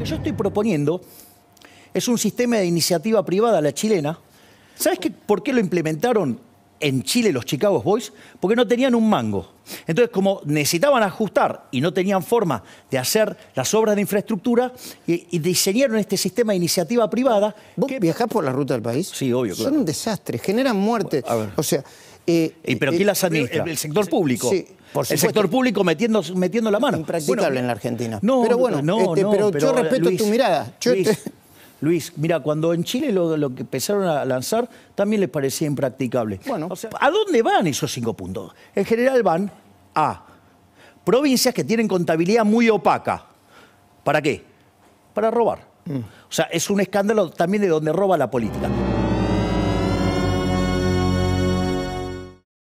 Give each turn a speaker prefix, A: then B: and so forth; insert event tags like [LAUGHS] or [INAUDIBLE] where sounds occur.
A: Lo que yo estoy proponiendo es un sistema de iniciativa privada, la chilena. ¿Sabes por qué lo implementaron en Chile los Chicago Boys? Porque no tenían un mango. Entonces, como necesitaban ajustar y no tenían forma de hacer las obras de infraestructura, y, diseñaron este sistema de iniciativa privada. ¿Vos viajás por la ruta del país? Sí, obvio, Son un desastre, generan muertes. O sea, pero quién las administra? El, el sector público. Por el sector público metiendo, metiendo la mano. Impracticable en la Argentina. pero bueno, no, este, no, pero, yo eh, respeto tu mirada. [LAUGHS] Luis, mira, cuando en Chile lo, que empezaron a lanzar también les parecía impracticable. Bueno, ¿A dónde van esos cinco puntos? En general van a provincias que tienen contabilidad muy opaca. ¿Para qué? Para robar. Mm. O sea, es un escándalo también de donde roba la política.